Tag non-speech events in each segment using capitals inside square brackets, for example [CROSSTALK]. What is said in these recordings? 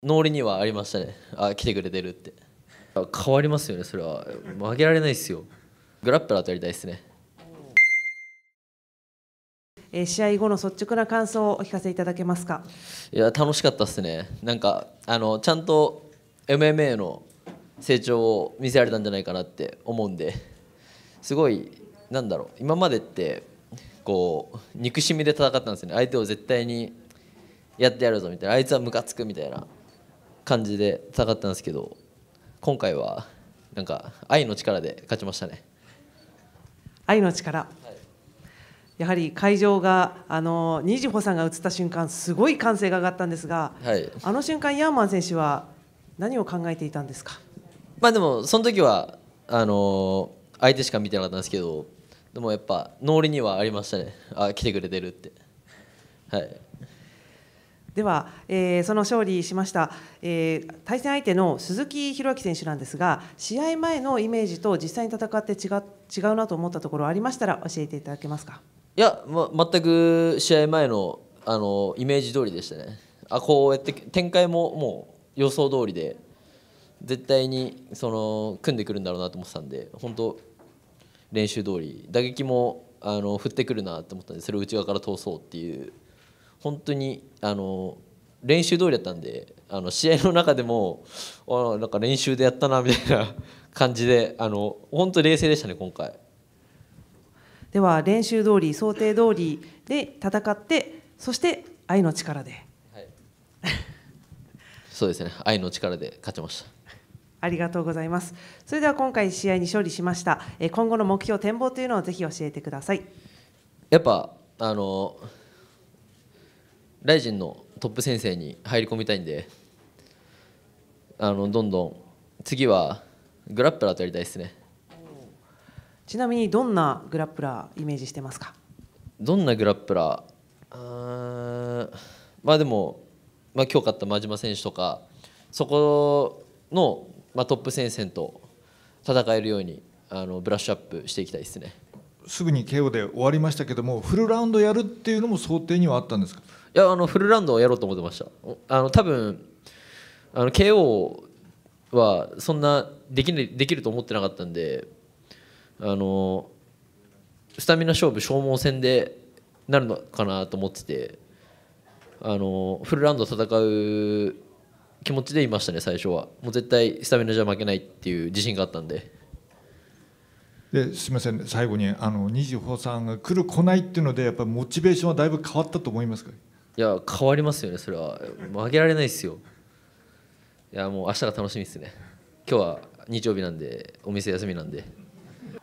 脳裏にはありましたねあ来てくれてるって変わりますよねそれは曲げられないですよグラップラーとやりたいですねえー、試合後の率直な感想をお聞かせいただけますかいや楽しかったですねなんかあのちゃんと MMA の成長を見せられたんじゃないかなって思うんですごいなんだろう今までってこう憎しみで戦ったんですね相手を絶対にやってやるぞみたいなあいつはムカつくみたいな感じで戦ったんですけど今回はなんか愛の力で勝ちましたね愛の力、はい、やはり会場があの二次穂さんが映った瞬間すごい歓声が上がったんですが、はい、あの瞬間ヤーマン選手は何を考えていたんですかまあでもその時はあの相手しか見てなかったんですけどでもやっぱ脳裏にはありましたねあ来てくれてるってはいでは、えー、その勝利しました、えー、対戦相手の鈴木宏明選手なんですが、試合前のイメージと実際に戦って違違うなと思ったところありましたら、教えていただけますか。いや、ま、全く試合前のあのイメージ通りでしたね。あこうやって展開ももう予想通りで絶対にその組んでくるんだろうなと思ってたんで本当練習通り打撃もあの振ってくるなと思ったんでそれを内側から通そうっていう本当にあの練習通りだったんであの試合の中でもあなんか練習でやったなみたいな [LAUGHS] 感じであの本当冷静でしたね今回では練習通り想定通りで戦ってそして愛の力で、はい、[LAUGHS] そうですね愛の力で勝ちましたありがとうございますそれでは今回試合に勝利しました今後の目標展望というのをぜひ教えてくださいやっぱあのライジンのトップ先生に入り込みたいんであのどんどん次はグラップラーとやりたいですねちなみにどんなグラップラーイメージしてますかどんなグラップラーあーまあでも、まあ、今日勝った真島選手とかそこの、まあ、トップ戦線と戦えるようにあのブラッシュアップしていきたいですね。すぐに KO で終わりましたけどもフルラウンドやるっていうのも想定にはあったんですかいやあのフルラウンドをやろうと思ってましたあの多分あの KO はそんなでき,、できると思ってなかったんであのスタミナ勝負消耗戦でなるのかなと思っててあのフルラウンド戦う気持ちでいましたね最初はもう絶対スタミナじゃ負けないっていう自信があったんで。ですみません最後にあの二次保さんが来る来ないっていうのでやっぱりモチベーションはだいぶ変わったと思いますかいや変わりますよねそれは曲げられないですよいやもう明日が楽しみですね今日は日曜日なんでお店休みなんで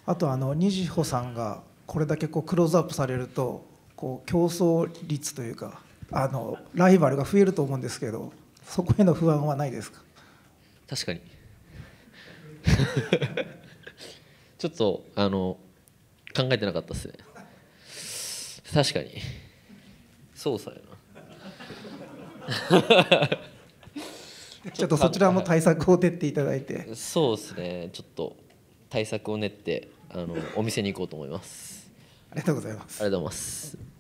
あとあの二次保さんがこれだけこうクローズアップされるとこう競争率というかあのライバルが増えると思うんですけどそこへの不安はないですか確かにちょっとあの考えてなかったっすね確かにそうさやなちょっとそちらも対策を練っていただいてそうですねちょっと対策を練ってあのお店に行こうと思いますありがとうございますありがとうございます